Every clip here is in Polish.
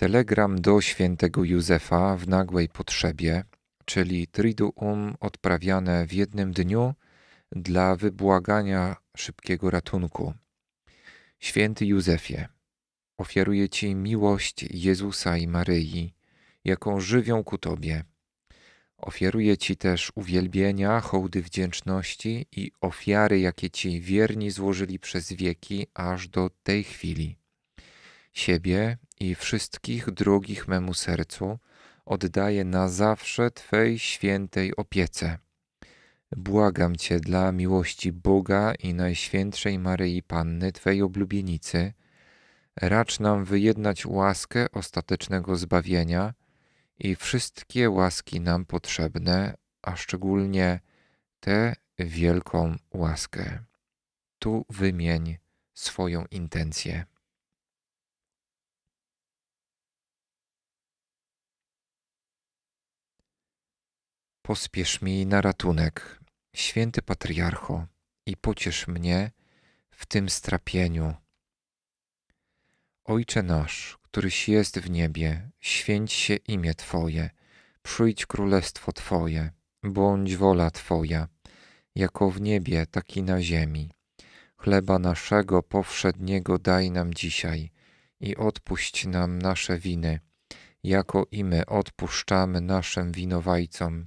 Telegram do świętego Józefa w nagłej potrzebie, czyli triduum odprawiane w jednym dniu dla wybłagania szybkiego ratunku. Święty Józefie, ofiaruję Ci miłość Jezusa i Maryi, jaką żywią ku Tobie. Ofiaruję Ci też uwielbienia, hołdy wdzięczności i ofiary, jakie Ci wierni złożyli przez wieki aż do tej chwili siebie i wszystkich drugich memu sercu oddaję na zawsze Twej świętej opiece. Błagam Cię dla miłości Boga i Najświętszej Maryi Panny, Twej oblubienicy, racz nam wyjednać łaskę ostatecznego zbawienia i wszystkie łaski nam potrzebne, a szczególnie tę wielką łaskę. Tu wymień swoją intencję. Pospiesz mi na ratunek, święty patriarcho, i pociesz mnie w tym strapieniu. Ojcze nasz, któryś jest w niebie, święć się imię Twoje, przyjdź królestwo Twoje, bądź wola Twoja, jako w niebie, tak i na ziemi. Chleba naszego powszedniego daj nam dzisiaj i odpuść nam nasze winy, jako i my odpuszczamy naszym winowajcom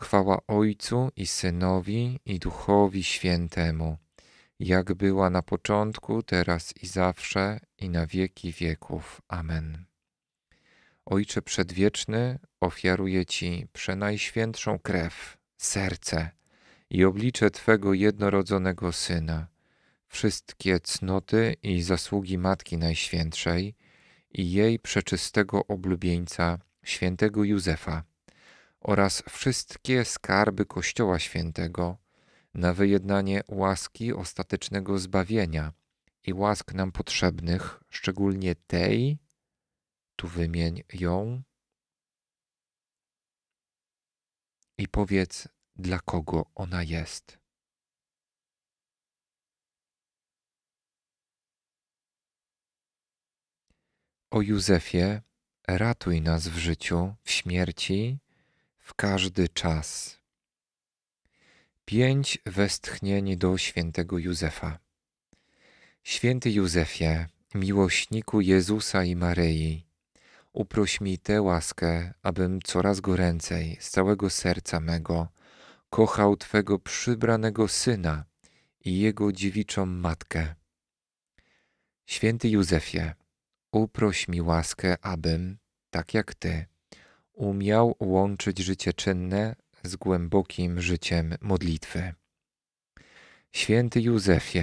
Chwała Ojcu i Synowi i Duchowi Świętemu, jak była na początku, teraz i zawsze, i na wieki wieków. Amen. Ojcze Przedwieczny, ofiaruję Ci przenajświętszą krew, serce i oblicze Twego jednorodzonego Syna, wszystkie cnoty i zasługi Matki Najświętszej i jej przeczystego oblubieńca, świętego Józefa oraz wszystkie skarby Kościoła Świętego na wyjednanie łaski ostatecznego zbawienia i łask nam potrzebnych, szczególnie tej, tu wymień ją i powiedz, dla kogo ona jest. O Józefie, ratuj nas w życiu, w śmierci w każdy czas. Pięć westchnień do świętego Józefa. Święty Józefie, miłośniku Jezusa i Maryi, uproś mi tę łaskę, abym coraz goręcej z całego serca mego kochał Twego przybranego Syna i Jego dziewiczą Matkę. Święty Józefie, uproś mi łaskę, abym, tak jak Ty, Umiał łączyć życie czynne z głębokim życiem modlitwy. Święty Józefie,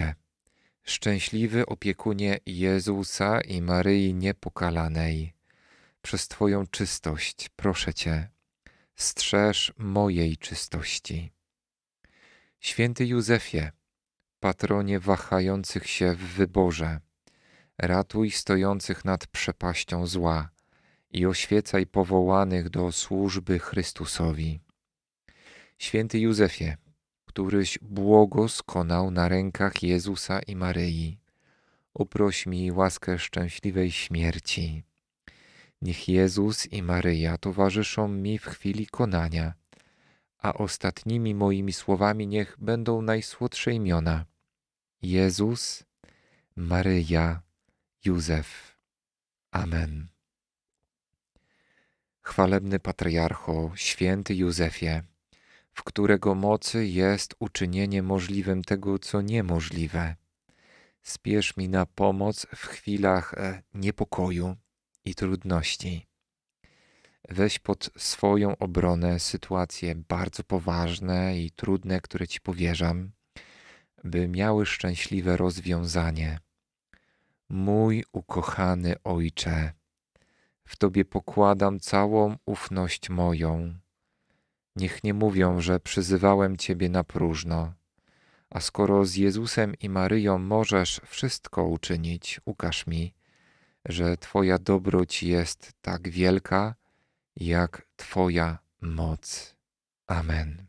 szczęśliwy opiekunie Jezusa i Maryi Niepokalanej, przez Twoją czystość, proszę Cię, strzeż mojej czystości. Święty Józefie, patronie wahających się w wyborze, ratuj stojących nad przepaścią zła – i oświecaj powołanych do służby Chrystusowi. Święty Józefie, któryś błogo skonał na rękach Jezusa i Maryi, uproś mi łaskę szczęśliwej śmierci. Niech Jezus i Maryja towarzyszą mi w chwili konania, a ostatnimi moimi słowami niech będą najsłodsze imiona: Jezus, Maryja, Józef. Amen. Chwalebny patriarcho, święty Józefie, w którego mocy jest uczynienie możliwym tego, co niemożliwe. Spiesz mi na pomoc w chwilach e, niepokoju i trudności. Weź pod swoją obronę sytuacje bardzo poważne i trudne, które ci powierzam, by miały szczęśliwe rozwiązanie. Mój ukochany Ojcze, w Tobie pokładam całą ufność moją. Niech nie mówią, że przyzywałem Ciebie na próżno. A skoro z Jezusem i Maryją możesz wszystko uczynić, ukaż mi, że Twoja dobroć jest tak wielka, jak Twoja moc. Amen.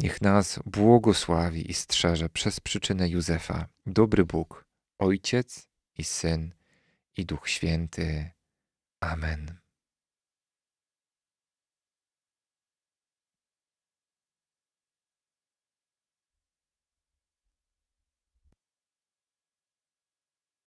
Niech nas błogosławi i strzeże przez przyczynę Józefa, dobry Bóg, Ojciec i Syn i Duch Święty. Amen.